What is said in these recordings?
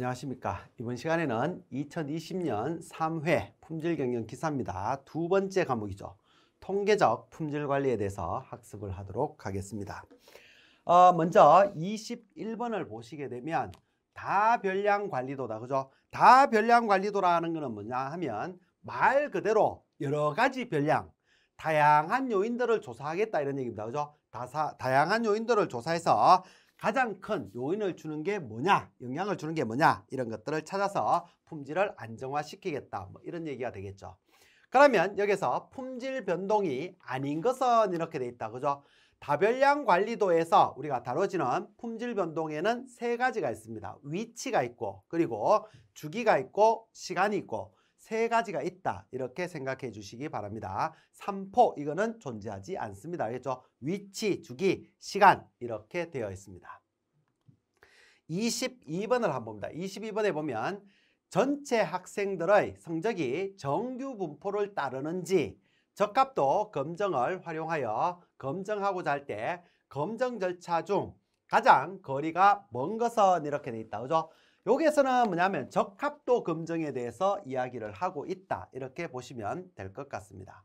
안녕하십니까. 이번 시간에는 2020년 3회 품질경영 기사입니다. 두 번째 과목이죠. 통계적 품질관리에 대해서 학습을 하도록 하겠습니다. 어, 먼저 21번을 보시게 되면 다별량관리도다. 그죠? 다별량관리도라는 것은 뭐냐 하면 말 그대로 여러 가지 별량, 다양한 요인들을 조사하겠다 이런 얘기입니다. 그죠? 다사, 다양한 요인들을 조사해서 가장 큰 요인을 주는 게 뭐냐 영향을 주는 게 뭐냐 이런 것들을 찾아서 품질을 안정화시키겠다 뭐 이런 얘기가 되겠죠 그러면 여기서 품질 변동이 아닌 것은 이렇게 돼 있다 그죠 다별량 관리도에서 우리가 다뤄지는 품질 변동에는 세 가지가 있습니다 위치가 있고 그리고 주기가 있고 시간이 있고 세 가지가 있다 이렇게 생각해 주시기 바랍니다. 삼포 이거는 존재하지 않습니다. 알겠죠? 위치, 주기, 시간 이렇게 되어 있습니다. 22번을 한번 봅니다. 22번에 보면 전체 학생들의 성적이 정규 분포를 따르는지 적합도 검정을 활용하여 검정하고자 할 때 검정 절차 중 가장 거리가 먼 것은 이렇게 돼 있다. 그죠? 여기에서는 뭐냐면 적합도 검증에 대해서 이야기를 하고 있다. 이렇게 보시면 될 것 같습니다.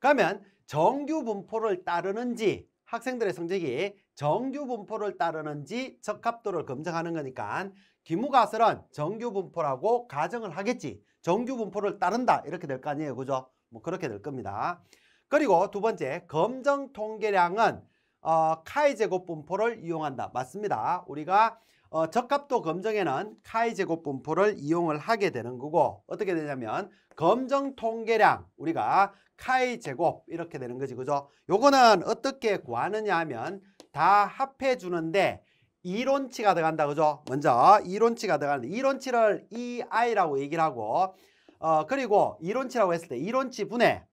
그러면 정규 분포를 따르는지 학생들의 성적이 정규 분포를 따르는지 적합도를 검증하는 거니까 기무가설은 정규 분포라고 가정을 하겠지. 정규 분포를 따른다. 이렇게 될 거 아니에요. 그죠? 뭐 그렇게 될 겁니다. 그리고 두 번째 검정 통계량은 어, 카이 제곱 분포를 이용한다. 맞습니다. 우리가 어, 적합도 검정에는 카이 제곱분포를 이용을 하게 되는 거고 어떻게 되냐면 검정 통계량 우리가 카이 제곱 이렇게 되는 거지 그죠? 요거는 어떻게 구하느냐 하면 다 합해 주는데 이론치가 들어간다 그죠? 먼저 이론치가 들어간는 이론치를 EI라고 얘기를 하고 어 그리고 이론치라고 했을 때 이론치 분해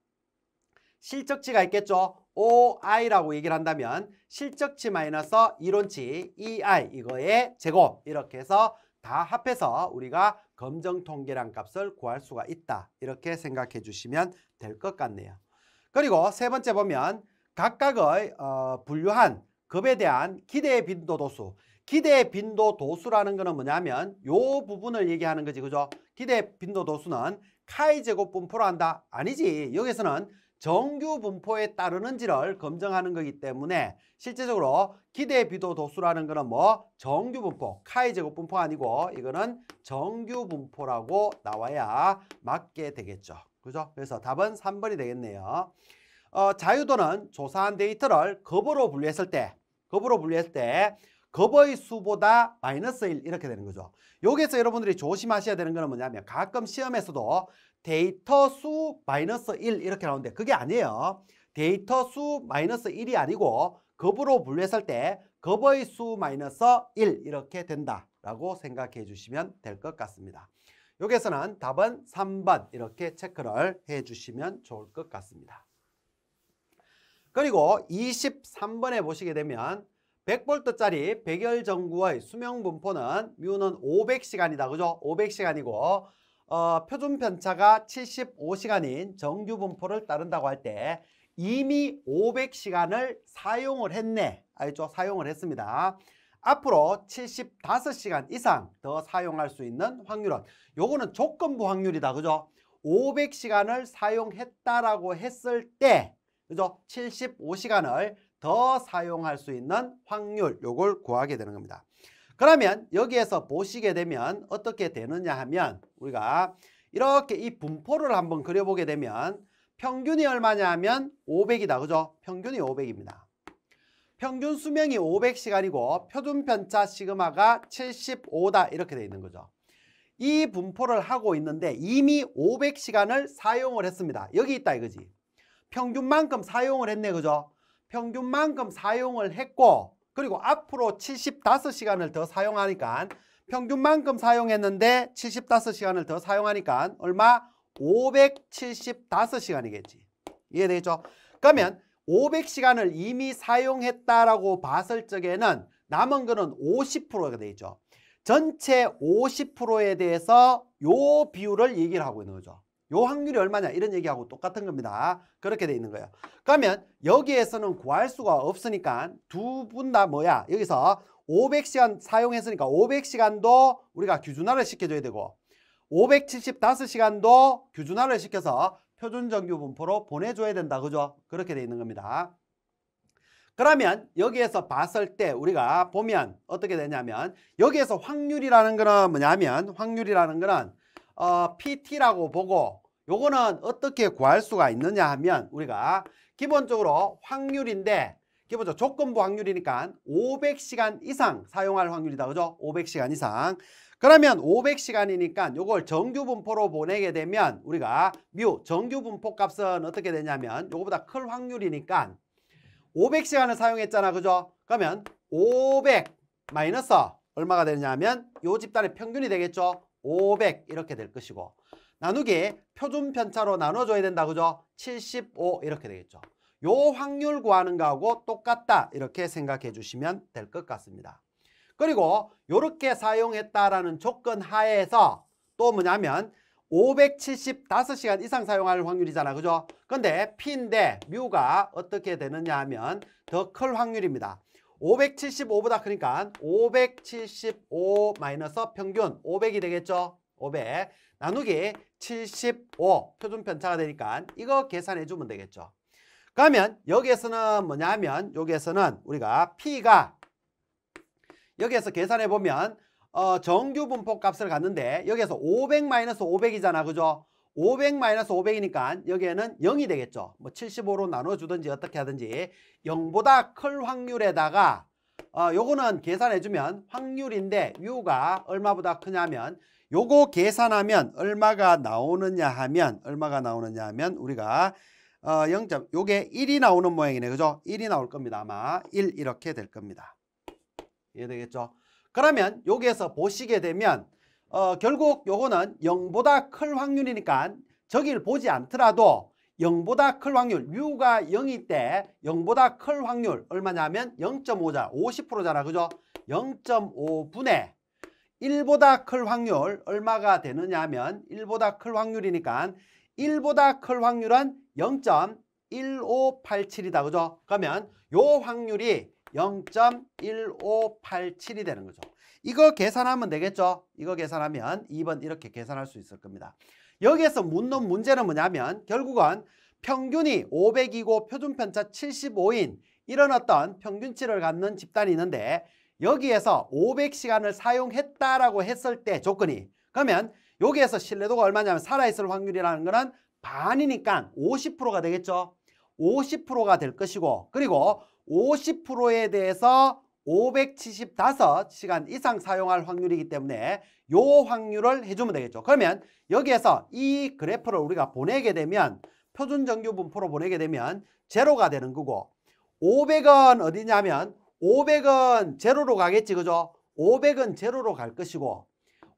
실적치가 있겠죠? OI라고 얘기를 한다면 실적치 마이너스 이론치 EI 이거의 제곱 이렇게 해서 다 합해서 우리가 검정 통계란 값을 구할 수가 있다. 이렇게 생각해 주시면 될 것 같네요. 그리고 세 번째 보면 각각의 어, 분류한 급에 대한 기대 빈도 도수 기대 빈도 도수라는 거는 뭐냐면 요 부분을 얘기하는 거지 그죠? 기대 빈도 도수는 카이 제곱분 풀어한다? 아니지 여기서는 정규 분포에 따르는지를 검증하는 거기 때문에 실제적으로 기대 비도 도수라는 거는 뭐 정규 분포, 카이 제곱 분포 아니고 이거는 정규 분포라고 나와야 맞게 되겠죠. 그죠? 그래서 답은 3번이 되겠네요. 어, 자유도는 조사한 데이터를 급으로 분류했을 때, 급으로 분류했을 때 거의 수보다 마이너스 1 이렇게 되는 거죠. 여기에서 여러분들이 조심하셔야 되는 거는 뭐냐면 가끔 시험에서도 데이터 수 마이너스 1 이렇게 나오는데 그게 아니에요. 데이터 수 마이너스 1이 아니고 급으로 분류했을 때 급의 수 마이너스 1 이렇게 된다라고 생각해 주시면 될 것 같습니다. 여기에서는 답은 3번 이렇게 체크를 해 주시면 좋을 것 같습니다. 그리고 23번에 보시게 되면 100V짜리 백열 전구의 수명 분포는 뮤는 500시간이다. 그죠? 500시간이고 어, 표준 편차가 75시간인 정규 분포를 따른다고 할 때 이미 500시간을 사용을 했네. 알죠? 사용을 했습니다. 앞으로 75시간 이상 더 사용할 수 있는 확률은 요거는 조건부 확률이다. 그죠? 500시간을 사용했다라고 했을 때 그죠? 75시간을 더 사용할 수 있는 확률 요걸 구하게 되는 겁니다. 그러면 여기에서 보시게 되면 어떻게 되느냐 하면 우리가 이렇게 이 분포를 한번 그려보게 되면 평균이 얼마냐 하면 500이다. 그죠? 평균이 500입니다. 평균 수명이 500시간이고 표준 편차 시그마가 75다 이렇게 되어 있는 거죠. 이 분포를 하고 있는데 이미 500시간을 사용을 했습니다. 여기 있다 이거지. 평균만큼 사용을 했네 그죠? 평균만큼 사용을 했고 그리고 앞으로 75시간을 더 사용하니까 평균만큼 사용했는데 75시간을 더 사용하니까 얼마? 575시간이겠지. 이해되겠죠? 그러면 500시간을 이미 사용했다라고 봤을 적에는 남은 거는 50%가 되어 죠 전체 50%에 대해서 요 비율을 얘기를 하고 있는 거죠. 요 확률이 얼마냐 이런 얘기하고 똑같은 겁니다. 그렇게 돼 있는 거예요. 그러면 여기에서는 구할 수가 없으니까 두 분 다 뭐야? 여기서 500시간 사용했으니까 500시간도 우리가 규준화를 시켜줘야 되고 575시간도 규준화를 시켜서 표준 정규 분포로 보내줘야 된다. 그죠? 그렇게 돼 있는 겁니다. 그러면 여기에서 봤을 때 우리가 보면 어떻게 되냐면 여기에서 확률이라는 거는 뭐냐면 확률이라는 거는 어, PT라고 보고 요거는 어떻게 구할 수가 있느냐 하면 우리가 기본적으로 확률인데 기본적으로 조건부 확률이니까 500시간 이상 사용할 확률이다. 그죠? 500시간 이상. 그러면 500시간이니까 요걸 정규분포로 보내게 되면 우리가 뮤 정규분포 값은 어떻게 되냐면 요거보다 클 확률이니까 500시간을 사용했잖아. 그죠? 그러면 500 마이너스 얼마가 되냐면 요 집단의 평균이 되겠죠? 500 이렇게 될 것이고 나누기 표준 편차로 나눠줘야 된다 그죠? 75 이렇게 되겠죠. 요 확률 구하는 거하고 똑같다 이렇게 생각해 주시면 될 것 같습니다. 그리고 이렇게 사용했다라는 조건 하에서 또 뭐냐면 575시간 이상 사용할 확률이잖아. 그죠? 근데 P인데 뮤가 어떻게 되느냐 하면 더 클 확률입니다. 575보다 크니까 575 마이너스 평균 500이 되겠죠? 500 나누기 75 표준 편차가 되니까 이거 계산해 주면 되겠죠. 그러면 여기에서는 뭐냐면 여기에서는 우리가 P가 여기에서 계산해 보면 어, 정규 분포 값을 갖는데 여기에서 500 마이너스 500이잖아. 그죠? 500 500이니까 여기에는 0이 되겠죠. 뭐 75로 나눠주든지 어떻게 하든지 0보다 클 확률에다가 어, 요거는 계산해주면 확률인데 U가 얼마보다 크냐면 요거 계산하면 얼마가 나오느냐 하면 얼마가 나오느냐 하면 우리가 어, 0. 요게 1이 나오는 모양이네. 그죠? 1이 나올 겁니다. 아마 1 이렇게 될 겁니다. 이해되겠죠? 그러면 여기에서 보시게 되면 어, 결국 요거는 0보다 클 확률이니까 저길 보지 않더라도 0보다 클 확률, 뮤가 0일 때 0보다 클 확률 얼마냐면 0.5자, 50%잖아. 그죠? 0.5분의 1보다 클 확률 얼마가 되느냐면 하 1보다 클 확률이니까 1보다 클 확률은 0.1587이다. 그죠? 그러면 요 확률이 0.1587이 되는 거죠. 이거 계산하면 되겠죠? 이거 계산하면 2번 이렇게 계산할 수 있을 겁니다. 여기에서 묻는 문제는 뭐냐면 결국은 평균이 500이고 표준편차 75인 이런 어떤 평균치를 갖는 집단이 있는데 여기에서 500시간을 사용했다라고 했을 때 조건이 그러면 여기에서 신뢰도가 얼마냐면 살아있을 확률이라는 거는 반이니까 50%가 되겠죠. 50%가 될 것이고 그리고 50%에 대해서 575시간 이상 사용할 확률이기 때문에 요 확률을 해주면 되겠죠. 그러면 여기에서 이 그래프를 우리가 보내게 되면 표준 정규 분포로 보내게 되면 제로가 되는 거고 500은 어디냐면 500은 제로로 가겠지 그죠? 500은 제로로 갈 것이고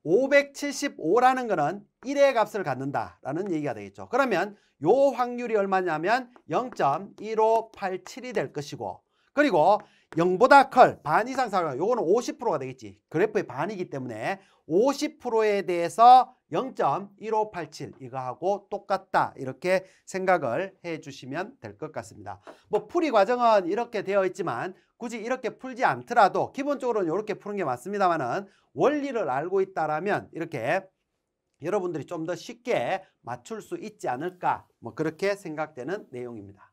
575라는 거는 1의 값을 갖는다라는 얘기가 되겠죠. 그러면 요 확률이 얼마냐면 0.1587이 될 것이고 그리고 영보다 컬, 반 이상 사용 요거는 50%가 되겠지 그래프의 반이기 때문에 50%에 대해서 0.1587 이거하고 똑같다 이렇게 생각을 해주시면 될 것 같습니다 뭐 풀이 과정은 이렇게 되어 있지만 굳이 이렇게 풀지 않더라도 기본적으로는 이렇게 푸는 게 맞습니다만은 원리를 알고 있다라면 이렇게 여러분들이 좀 더 쉽게 맞출 수 있지 않을까 뭐 그렇게 생각되는 내용입니다